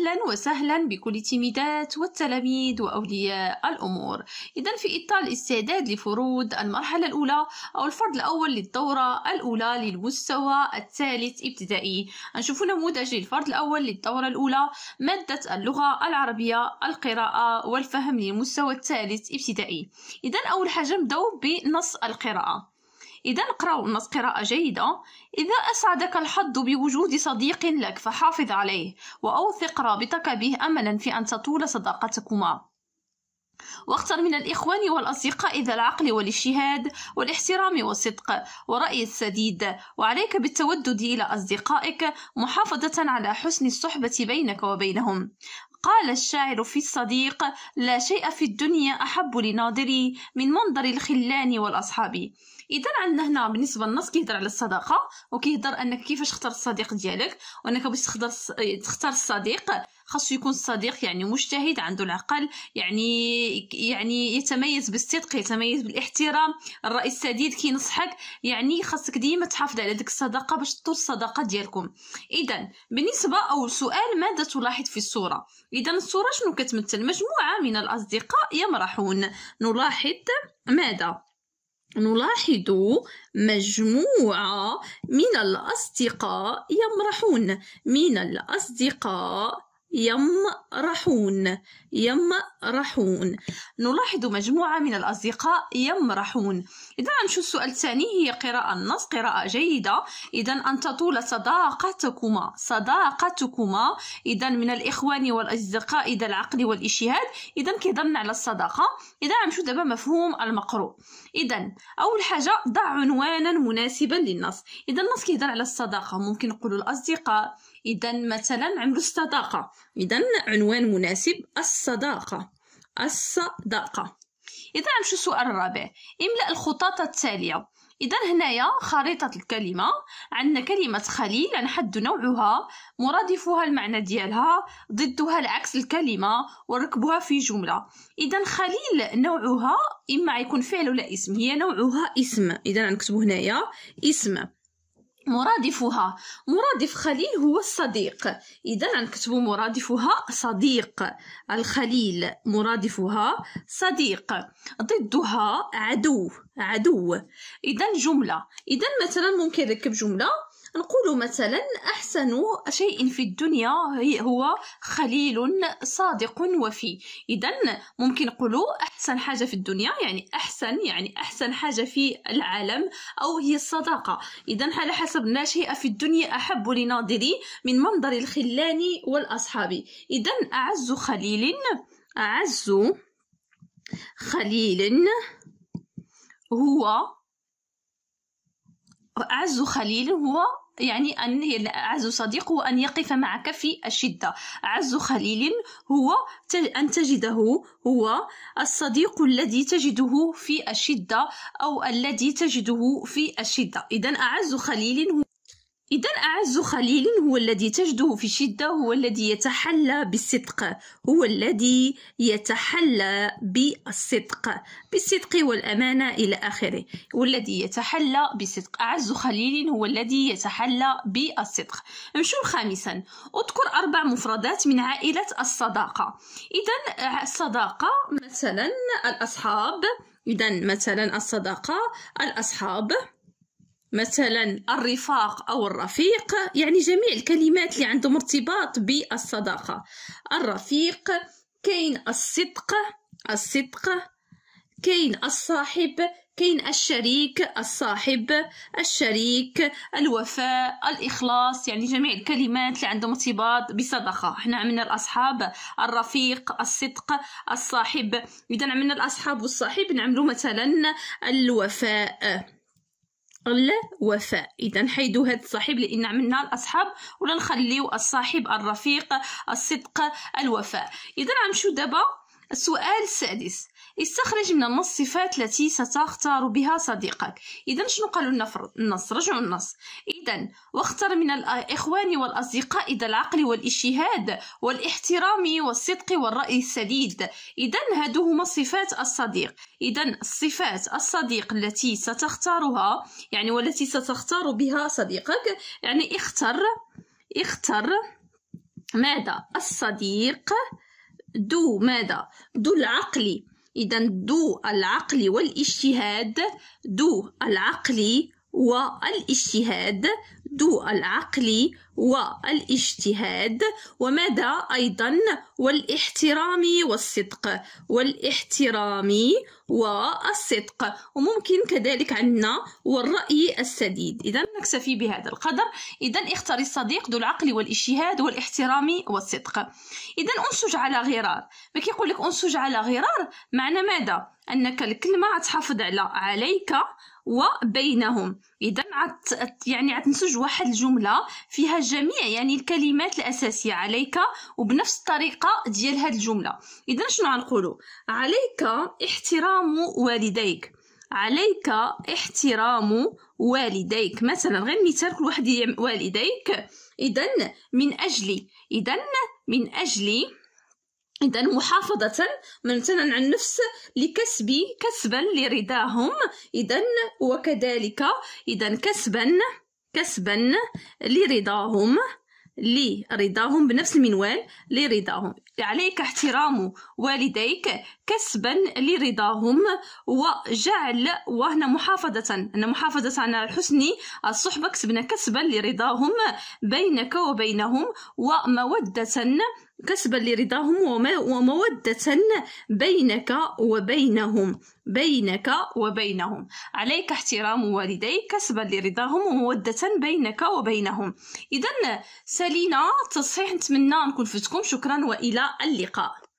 أهلا وسهلا بكل تيميدات والتلاميذ وأولياء الأمور إذا في إطار الاستعداد لفروض المرحلة الأولى أو الفرض الأول للدورة الأولى للمستوى الثالث ابتدائي نشوف نموذج للفرض الأول للدورة الأولى مادة اللغة العربية القراءة والفهم للمستوى الثالث ابتدائي إذا أول حاجة نبداو بنص القراءة إذا اقرأوا النص قراءة جيدة إذا أسعدك الحظ بوجود صديق لك فحافظ عليه وأوثق رابطك به أملا في أن تطول صداقتكما واختر من الإخوان والأصدقاء ذا العقل والاجتهاد والاحترام والصدق ورأي السديد وعليك بالتودد إلى أصدقائك محافظة على حسن الصحبة بينك وبينهم قال الشاعر في الصديق لا شيء في الدنيا أحب لناظري من منظر الخلان والأصحاب اذا عندنا هنا بالنسبه للنص كيهضر على الصداقه وكيهضر انك كيفاش اختار الصديق ديالك وانك باش تختار تختار الصديق خاصو يكون صديق يعني مجتهد عنده العقل يعني يعني يتميز بالصدق يتميز بالاحترام الراي السديد كينصحك يعني خاصك ديما تحافظ على ديك الصداقه باش تطور الصداقه ديالكم اذا بالنسبه اول سؤال ماذا تلاحظ في الصوره اذا الصوره شنو كتمثل مجموعه من الاصدقاء يمرحون نلاحظ ماذا نلاحظ مجموعة من الأصدقاء يمرحون من الأصدقاء يمرحون يمرحون نلاحظ مجموعة من الأصدقاء يمرحون إذا نشوف السؤال الثاني هي قراءة النص قراءة جيدة إذا أن تطول صداقتكما صداقتكما إذا من الإخوان والأصدقاء إذا العقل والإشهاد إذا كيضمن على الصداقة إذا نشوف دابا مفهوم المقروء إذا أول حاجة ضع عنوانا مناسبا للنص إذا النص كيهضر على الصداقة ممكن نقول الأصدقاء إذا مثلا عملوا الصداقة إذا عنوان مناسب الصداقة الصداقة إذا نمشي السؤال الرابع املأ الخطاطة التالية إذا هنايا خريطة الكلمة عندنا كلمة خليل نحد نوعها مرادفها المعنى ديالها ضدها العكس الكلمة وركبها في جملة إذا خليل نوعها إما يكون فعل ولا اسم هي نوعها اسم إذا نكتبه هنايا اسم مرادفها مرادف خليل هو الصديق اذا غنكتبو مرادفها صديق الخليل مرادفها صديق ضدها عدو عدو اذا جمله اذا مثلا ممكن نركب جمله نقول مثلا أحسن شيء في الدنيا هو خليل صادق وفي إذا ممكن نقول أحسن حاجة في الدنيا يعني أحسن يعني أحسن حاجة في العالم أو هي الصداقة إذا على حسب لا شيء في الدنيا أحب لناظري من منظر الخلان والأصحاب إذا أعز خليل أعز خليل هو أعز خليل هو يعني أن أعز صديق هو أن يقف معك في الشدة أعز خليل هو أن تجده هو الصديق الذي تجده في الشدة أو الذي تجده في الشدة إذا أعز خليل هو إذا أعز خليل هو الذي تجده في شدة هو الذي يتحلى بالصدق هو الذي يتحلى بالصدق بالصدق والأمانة إلى آخره والذي يتحلى بالصدق أعز خليل هو الذي يتحلى بالصدق نمشيو خامسا أذكر أربع مفردات من عائلة الصداقة إذا الصداقة مثلا الأصحاب إذا مثلا الصداقة الأصحاب مثلا الرفاق أو الرفيق يعني جميع الكلمات اللي عندهم ارتباط بالصداقة الرفيق كاين الصدق الصدق كاين الصاحب كاين الشريك الصاحب الشريك الوفاء الإخلاص يعني جميع الكلمات اللي عندهم ارتباط بصدقة حنا عملنا الأصحاب الرفيق الصدق الصاحب إذا عملنا الأصحاب والصاحب نعملو مثلا الوفاء الوفاء اذا نحيدو هاد الصاحب لان عملنا الاصحاب ولا نخليو الصاحب الرفيق الصدق الوفاء اذا غنمشيو دابا السؤال السادس استخرج من النص صفات التي ستختار بها صديقك إذا شنو قالوا لنا في النص رجعوا النص إذا واختر من الإخوان والأصدقاء ذا العقل والاجتهاد والاحترام والصدق والرأي السديد إذا هادو هما صفات الصديق إذا صفات الصديق التي ستختارها يعني والتي ستختار بها صديقك يعني اختر اختر ماذا الصديق دو ماذا دو العقل إذا دو العقل والاجتهاد دو العقل والاجتهاد ذو العقل والاجتهاد ومدى أيضا والاحترام والصدق والاحترام والصدق وممكن كذلك عندنا والرأي السديد إذا نكتفي بهذا القدر إذا اختر الصديق ذو العقل والاجتهاد والاحترام والصدق إذا أنسج على غرار ما كيقول لك أنسج على غرار معنى ماذا أنك الكلمة تحافظ على عليك وبينهم إذا يعني عتنسج واحد الجملة فيها جميع يعني الكلمات الأساسية عليك وبنفس الطريقة ديال هاد الجملة إذا شنو غنقولوا عليك احترام والديك عليك احترام والديك مثلا غير مثال كل واحد والديك إذا من أجل إذا من أجل إذا محافظة مثلا عن النفس لكسب كسبا لرداهم إذا وكذلك إذا كسبا كسبا لرضاهم لرضاهم بنفس المنوال لرضاهم عليك احترام والديك كسبا لرضاهم وجعل وهنا محافظة أن محافظة على حسن الصحبة كسبنا كسبا لرضاهم بينك وبينهم ومودة كسبا لرضاهم ومودة بينك وبينهم بينك وبينهم عليك احترام والديك كسبا لرضاهم ومودة بينك وبينهم إذا سالينا تصحيح نتمنى نكون فتكم شكرا وإلى اللقاء